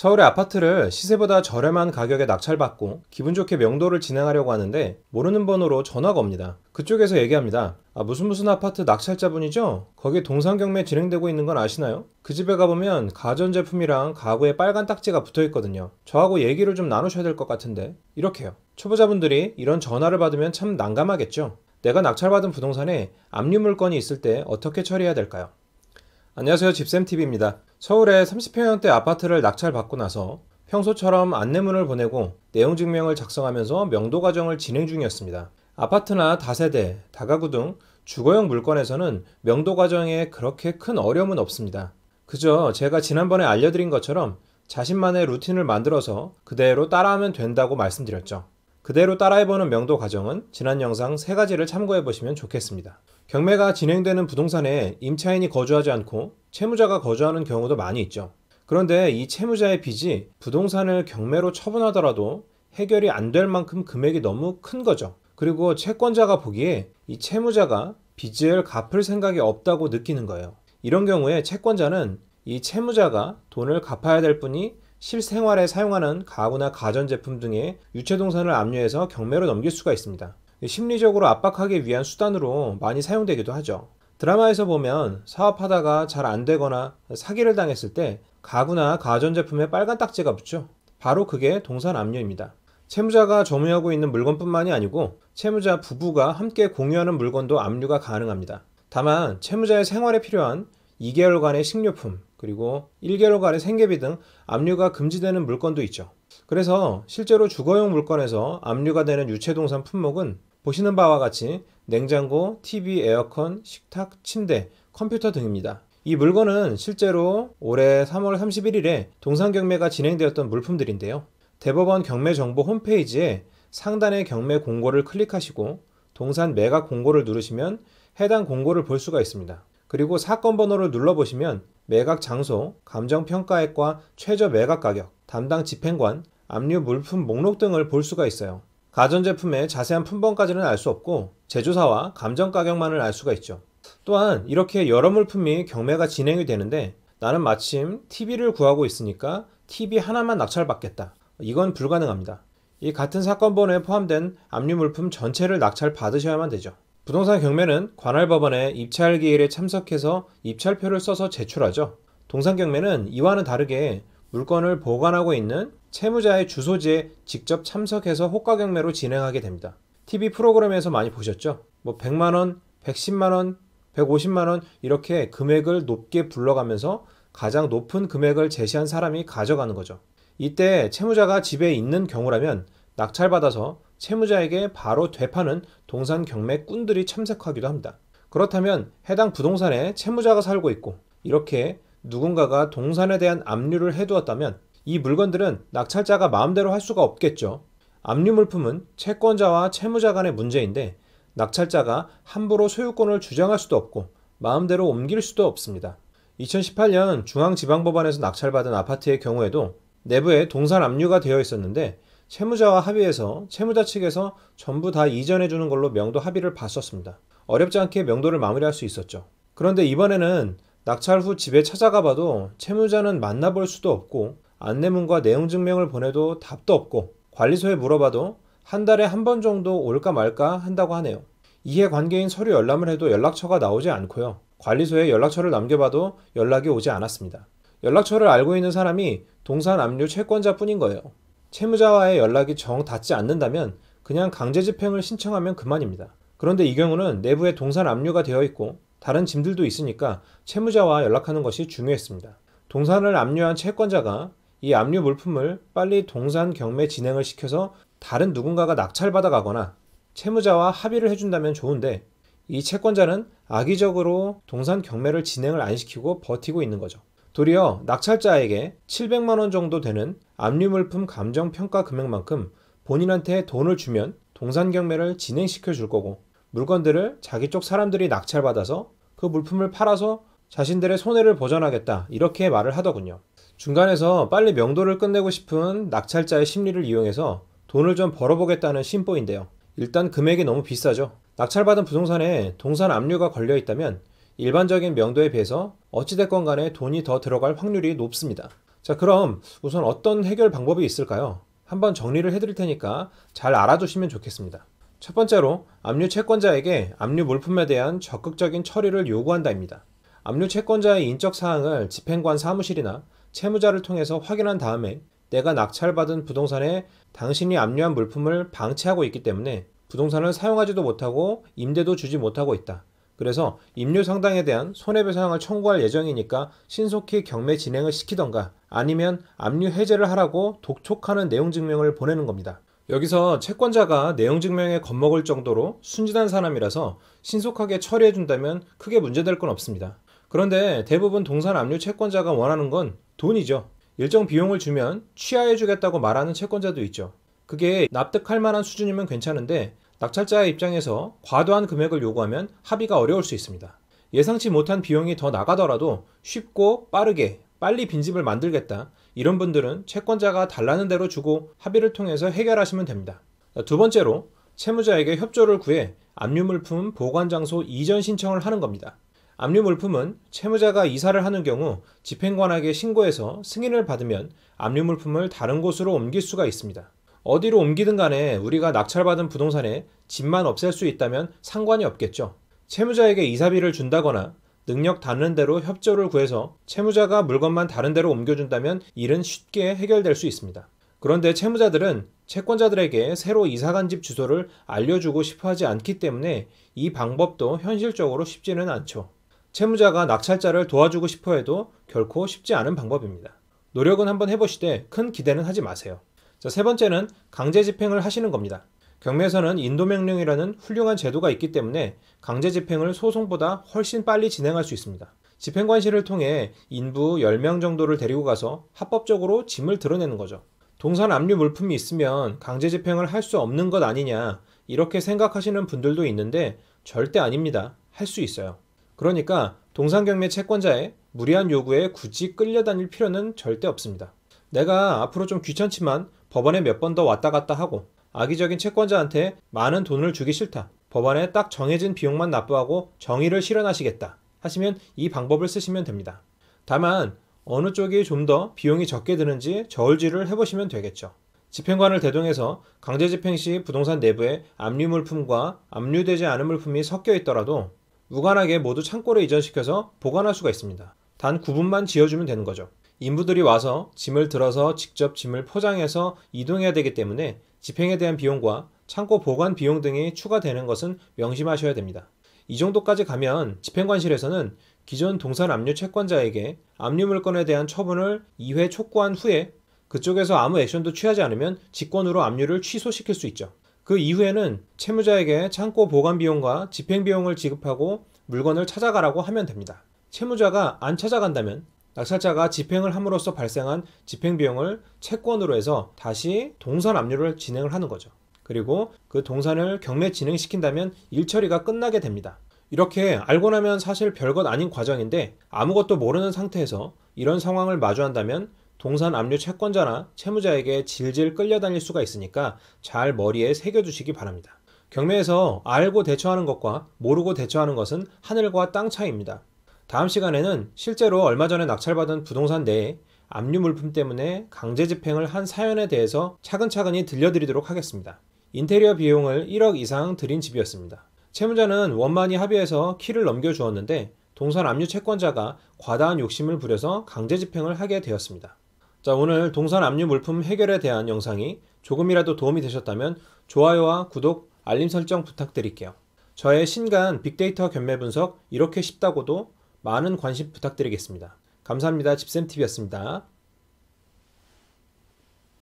서울의 아파트를 시세보다 저렴한 가격에 낙찰받고 기분 좋게 명도를 진행하려고 하는데 모르는 번호로 전화가 옵니다. 그쪽에서 얘기합니다. 아 무슨 무슨 아파트 낙찰자분이죠? 거기 동상 경매 진행되고 있는 건 아시나요? 그 집에 가보면 가전제품이랑 가구에 빨간 딱지가 붙어 있거든요. 저하고 얘기를 좀 나누셔야 될 것 같은데 이렇게요. 초보자분들이 이런 전화를 받으면 참 난감하겠죠. 내가 낙찰받은 부동산에 압류 물건이 있을 때 어떻게 처리해야 될까요? 안녕하세요 집쌤TV입니다. 서울에 30평형대 아파트를 낙찰받고 나서 평소처럼 안내문을 보내고 내용 증명을 작성하면서 명도 과정을 진행 중이었습니다. 아파트나 다세대, 다가구 등 주거용 물건에서는 명도 과정에 그렇게 큰 어려움은 없습니다. 그저 제가 지난번에 알려드린 것처럼 자신만의 루틴을 만들어서 그대로 따라하면 된다고 말씀드렸죠. 그대로 따라해보는 명도 과정은 지난 영상 세가지를 참고해보시면 좋겠습니다. 경매가 진행되는 부동산에 임차인이 거주하지 않고 채무자가 거주하는 경우도 많이 있죠. 그런데 이 채무자의 빚이 부동산을 경매로 처분하더라도 해결이 안 될 만큼 금액이 너무 큰 거죠. 그리고 채권자가 보기에 이 채무자가 빚을 갚을 생각이 없다고 느끼는 거예요. 이런 경우에 채권자는 이 채무자가 돈을 갚아야 될 뿐이 실생활에 사용하는 가구나 가전제품 등의 유체동산을 압류해서 경매로 넘길 수가 있습니다. 심리적으로 압박하기 위한 수단으로 많이 사용되기도 하죠. 드라마에서 보면 사업하다가 잘 안되거나 사기를 당했을 때 가구나 가전제품에 빨간 딱지가 붙죠. 바로 그게 동산 압류입니다. 채무자가 점유하고 있는 물건뿐만이 아니고 채무자 부부가 함께 공유하는 물건도 압류가 가능합니다. 다만 채무자의 생활에 필요한 2개월간의 식료품, 그리고 1개월간의 생계비 등 압류가 금지되는 물건도 있죠. 그래서 실제로 주거용 물건에서 압류가 되는 유체동산 품목은 보시는 바와 같이 냉장고, TV, 에어컨, 식탁, 침대, 컴퓨터 등입니다. 이 물건은 실제로 올해 3월 31일에 동산 경매가 진행되었던 물품들인데요. 대법원 경매 정보 홈페이지에 상단의 경매 공고를 클릭하시고 동산 매각 공고를 누르시면 해당 공고를 볼 수가 있습니다. 그리고 사건 번호를 눌러보시면 매각 장소, 감정평가액과 최저 매각 가격, 담당 집행관, 압류 물품 목록 등을 볼 수가 있어요. 가전제품의 자세한 품번까지는 알 수 없고 제조사와 감정가격만을 알 수가 있죠. 또한 이렇게 여러 물품이 경매가 진행이 되는데 나는 마침 TV를 구하고 있으니까 TV 하나만 낙찰받겠다. 이건 불가능합니다. 이 같은 사건번호에 포함된 압류 물품 전체를 낙찰 받으셔야만 되죠. 부동산 경매는 관할 법원에 입찰 기일에 참석해서 입찰표를 써서 제출하죠. 동산 경매는 이와는 다르게 물건을 보관하고 있는 채무자의 주소지에 직접 참석해서 호가 경매로 진행하게 됩니다. TV 프로그램에서 많이 보셨죠? 뭐 100만원, 110만원, 150만원 이렇게 금액을 높게 불러가면서 가장 높은 금액을 제시한 사람이 가져가는 거죠. 이때 채무자가 집에 있는 경우라면 낙찰받아서 채무자에게 바로 되파는 동산 경매꾼들이 참석하기도 합니다. 그렇다면 해당 부동산에 채무자가 살고 있고 이렇게 누군가가 동산에 대한 압류를 해두었다면 이 물건들은 낙찰자가 마음대로 할 수가 없겠죠. 압류 물품은 채권자와 채무자 간의 문제인데 낙찰자가 함부로 소유권을 주장할 수도 없고 마음대로 옮길 수도 없습니다. 2018년 중앙지방법원에서 낙찰받은 아파트의 경우에도 내부에 동산 압류가 되어 있었는데 채무자와 합의해서 채무자 측에서 전부 다 이전해 주는 걸로 명도 합의를 봤었습니다. 어렵지 않게 명도를 마무리할 수 있었죠. 그런데 이번에는 낙찰 후 집에 찾아가 봐도 채무자는 만나볼 수도 없고 안내문과 내용 증명을 보내도 답도 없고 관리소에 물어봐도 한 달에 한 번 정도 올까 말까 한다고 하네요. 이해관계인 서류 열람을 해도 연락처가 나오지 않고요. 관리소에 연락처를 남겨봐도 연락이 오지 않았습니다. 연락처를 알고 있는 사람이 동산 압류 채권자뿐인 거예요. 채무자와의 연락이 정 닿지 않는다면 그냥 강제 집행을 신청하면 그만입니다. 그런데 이 경우는 내부에 동산 압류가 되어 있고 다른 짐들도 있으니까 채무자와 연락하는 것이 중요했습니다. 동산을 압류한 채권자가 이 압류 물품을 빨리 동산 경매 진행을 시켜서 다른 누군가가 낙찰받아 가거나 채무자와 합의를 해준다면 좋은데 이 채권자는 악의적으로 동산 경매를 진행을 안 시키고 버티고 있는 거죠. 도리어 낙찰자에게 700만원 정도 되는 압류물품 감정평가 금액만큼 본인한테 돈을 주면 동산 경매를 진행시켜 줄 거고 물건들을 자기 쪽 사람들이 낙찰받아서 그 물품을 팔아서 자신들의 손해를 보전하겠다 이렇게 말을 하더군요. 중간에서 빨리 명도를 끝내고 싶은 낙찰자의 심리를 이용해서 돈을 좀 벌어보겠다는 심보인데요. 일단 금액이 너무 비싸죠. 낙찰받은 부동산에 동산 압류가 걸려 있다면 일반적인 명도에 비해서 어찌됐건 간에 돈이 더 들어갈 확률이 높습니다. 자, 그럼 우선 어떤 해결 방법이 있을까요? 한번 정리를 해드릴 테니까 잘 알아두시면 좋겠습니다. 첫 번째로 압류 채권자에게 압류 물품에 대한 적극적인 처리를 요구한다입니다. 압류 채권자의 인적 사항을 집행관 사무실이나 채무자를 통해서 확인한 다음에 내가 낙찰받은 부동산에 당신이 압류한 물품을 방치하고 있기 때문에 부동산을 사용하지도 못하고 임대도 주지 못하고 있다. 그래서 임료 상당에 대한 손해배상을 청구할 예정이니까 신속히 경매 진행을 시키던가 아니면 압류 해제를 하라고 독촉하는 내용 증명을 보내는 겁니다. 여기서 채권자가 내용 증명에 겁먹을 정도로 순진한 사람이라서 신속하게 처리해 준다면 크게 문제될 건 없습니다. 그런데 대부분 동산 압류 채권자가 원하는 건 돈이죠. 일정 비용을 주면 취하해 주겠다고 말하는 채권자도 있죠. 그게 납득할 만한 수준이면 괜찮은데 낙찰자의 입장에서 과도한 금액을 요구하면 합의가 어려울 수 있습니다. 예상치 못한 비용이 더 나가더라도 쉽고 빠르게 빨리 빈집을 만들겠다 이런 분들은 채권자가 달라는 대로 주고 합의를 통해서 해결하시면 됩니다. 두 번째로 채무자에게 협조를 구해 압류물품 보관장소 이전 신청을 하는 겁니다. 압류물품은 채무자가 이사를 하는 경우 집행관에게 신고해서 승인을 받으면 압류물품을 다른 곳으로 옮길 수가 있습니다. 어디로 옮기든 간에 우리가 낙찰받은 부동산에 집만 없앨 수 있다면 상관이 없겠죠. 채무자에게 이사비를 준다거나 능력 닿는 대로 협조를 구해서 채무자가 물건만 다른 데로 옮겨준다면 일은 쉽게 해결될 수 있습니다. 그런데 채무자들은 채권자들에게 새로 이사간 집 주소를 알려주고 싶어 하지 않기 때문에 이 방법도 현실적으로 쉽지는 않죠. 채무자가 낙찰자를 도와주고 싶어 해도 결코 쉽지 않은 방법입니다. 노력은 한번 해보시되 큰 기대는 하지 마세요. 자, 세 번째는 강제 집행을 하시는 겁니다. 경매에서는 인도명령이라는 훌륭한 제도가 있기 때문에 강제 집행을 소송보다 훨씬 빨리 진행할 수 있습니다. 집행관실을 통해 인부 10명 정도를 데리고 가서 합법적으로 짐을 드러내는 거죠. 동산 압류 물품이 있으면 강제 집행을 할 수 없는 것 아니냐 이렇게 생각하시는 분들도 있는데 절대 아닙니다. 할 수 있어요. 그러니까 동산 경매 채권자의 무리한 요구에 굳이 끌려다닐 필요는 절대 없습니다. 내가 앞으로 좀 귀찮지만 법원에 몇 번 더 왔다 갔다 하고 악의적인 채권자한테 많은 돈을 주기 싫다. 법원에 딱 정해진 비용만 납부하고 정의를 실현하시겠다. 하시면 이 방법을 쓰시면 됩니다. 다만 어느 쪽이 좀 더 비용이 적게 드는지 저울질을 해보시면 되겠죠. 집행관을 대동해서 강제 집행 시 부동산 내부에 압류 물품과 압류되지 않은 물품이 섞여 있더라도 무관하게 모두 창고로 이전시켜서 보관할 수가 있습니다. 단 구분만 지어주면 되는 거죠. 인부들이 와서 짐을 들어서 직접 짐을 포장해서 이동해야 되기 때문에 집행에 대한 비용과 창고 보관 비용 등이 추가되는 것은 명심하셔야 됩니다. 이 정도까지 가면 집행관실에서는 기존 동산 압류 채권자에게 압류 물건에 대한 처분을 2회 촉구한 후에 그쪽에서 아무 액션도 취하지 않으면 직권으로 압류를 취소시킬 수 있죠. 그 이후에는 채무자에게 창고 보관 비용과 집행 비용을 지급하고 물건을 찾아가라고 하면 됩니다. 채무자가 안 찾아간다면 낙찰자가 집행을 함으로써 발생한 집행비용을 채권으로 해서 다시 동산 압류를 진행을 하는 거죠. 그리고 그 동산을 경매 진행시킨다면 일처리가 끝나게 됩니다. 이렇게 알고 나면 사실 별것 아닌 과정인데 아무것도 모르는 상태에서 이런 상황을 마주한다면 동산 압류 채권자나 채무자에게 질질 끌려다닐 수가 있으니까 잘 머리에 새겨두시기 바랍니다. 경매에서 알고 대처하는 것과 모르고 대처하는 것은 하늘과 땅 차이입니다. 다음 시간에는 실제로 얼마 전에 낙찰받은 부동산 내에 압류 물품 때문에 강제 집행을 한 사연에 대해서 차근차근히 들려드리도록 하겠습니다. 인테리어 비용을 1억 이상 들인 집이었습니다. 채무자는 원만히 합의해서 키를 넘겨주었는데 동산 압류 채권자가 과다한 욕심을 부려서 강제 집행을 하게 되었습니다. 자, 오늘 동산 압류 물품 해결에 대한 영상이 조금이라도 도움이 되셨다면 좋아요와 구독, 알림 설정 부탁드릴게요. 저의 신간 빅데이터 견매 분석 이렇게 쉽다고도 많은 관심 부탁드리겠습니다. 감사합니다. 집쌤TV였습니다.